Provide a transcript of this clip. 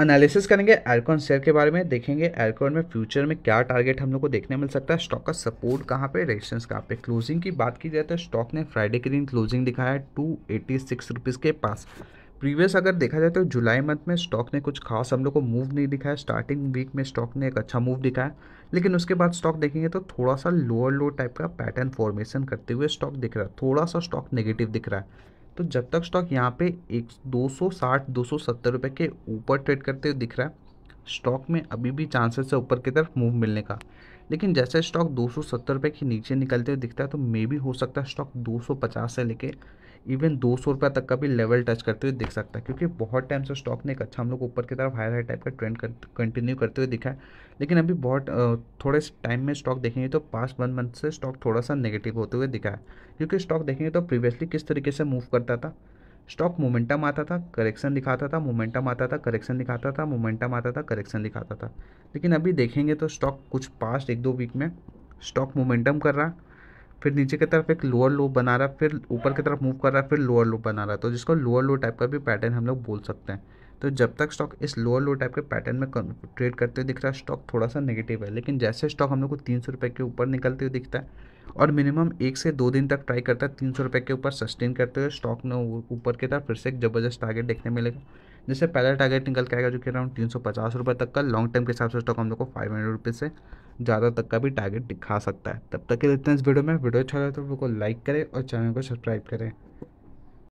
analysis करेंगे aircon share के बारे में देखेंगे एयरकॉन में फ्यूचर में क्या टारगेट हम लोग को देखने मिल सकता है स्टॉक का सपोर्ट कहाँ पे रेजिस्टेंस कहाँ पे क्लोजिंग की बात की जाए तो स्टॉक ने फ्राइडे के दिन क्लोजिंग दिखाया है टू एटी सिक्स रुपीज़ के पास प्रीवियस अगर देखा जाए तो जुलाई मंथ में स्टॉक ने कुछ खास हम लोग को मूव नहीं दिखाया स्टार्टिंग वीक में स्टॉक ने एक अच्छा मूव दिखाया लेकिन उसके बाद स्टॉक देखेंगे तो थोड़ा सा लोअर लो टाइप का पैटर्न फॉर्मेशन करते हुए स्टॉक दिख रहा है थोड़ा सा स्टॉक नेगेटिव दिख रहा है तो जब तक स्टॉक यहाँ पे एक सौ सत्तर रुपये के ऊपर ट्रेड करते हुए दिख रहा है स्टॉक में अभी भी चांसेस है ऊपर की तरफ मूव मिलने का लेकिन जैसे स्टॉक दो सौ सत्तर रुपये के नीचे निकलते हुए दिखता है तो मे भी हो सकता है स्टॉक दो सौ पचास से लेके इवन दो सौ रुपये तक का भी लेवल टच करते हुए दिख सकता है क्योंकि बहुत टाइम से स्टॉक ने एक अच्छा हम लोग ऊपर की तरफ हायर हाई टाइप का ट्रेंड कंटिन्यू करते हुए दिखा है लेकिन अभी बहुत थोड़े टाइम में स्टॉक देखेंगे तो पास्ट वन मंथ से स्टॉक थोड़ा सा नेगेटिव होते हुए दिखा है क्योंकि स्टॉक देखेंगे तो प्रीवियसली किस तरीके से मूव करता था स्टॉक मोमेंटम आता था करेक्शन दिखाता था मोमेंटम आता था करेक्शन दिखाता था मोमेंटम आता था करेक्शन दिखाता था लेकिन अभी देखेंगे तो स्टॉक कुछ पास्ट एक दो वीक में स्टॉक मोमेंटम कर रहा फिर नीचे की तरफ एक लोअर लो बना रहा फिर ऊपर की तरफ मूव कर रहा फिर लोअर लो बना रहा तो जिसको लोअर लो टाइप का भी पैटर्न हम लोग बोल सकते हैं तो जब तक स्टॉक इस लोअर लो टाइप के पैटर्न में ट्रेड करते हुए दिख रहा है स्टॉक थोड़ा सा नेगेटिव है लेकिन जैसे स्टॉक हम लोग को तीन सौ रुपये के ऊपर निकलते हुए दिखता है और मिनिमम एक से दो दिन तक ट्राई करता है तीन सौ रुपये के ऊपर सस्टेन करते हुए स्टॉक ने ऊपर की तरफ फिर से एक ज़बरदस्त टारगेट देखने मिलेगा जैसे पहला टारगेट निकल के आएगा जो कि अराउंड तीन सौ पचास रुपये तक का लॉन्ग टर्म के हिसाब से स्टॉक हम लोग को फाइव हंड्रेड रुपीज़ से ज़्यादा तक का भी टारगेट दिखा सकता है तब तक के लिए इतना इस वीडियो में वीडियो अच्छा लगे तो वीडियो को लाइक करें और चैनल को सब्सक्राइब करें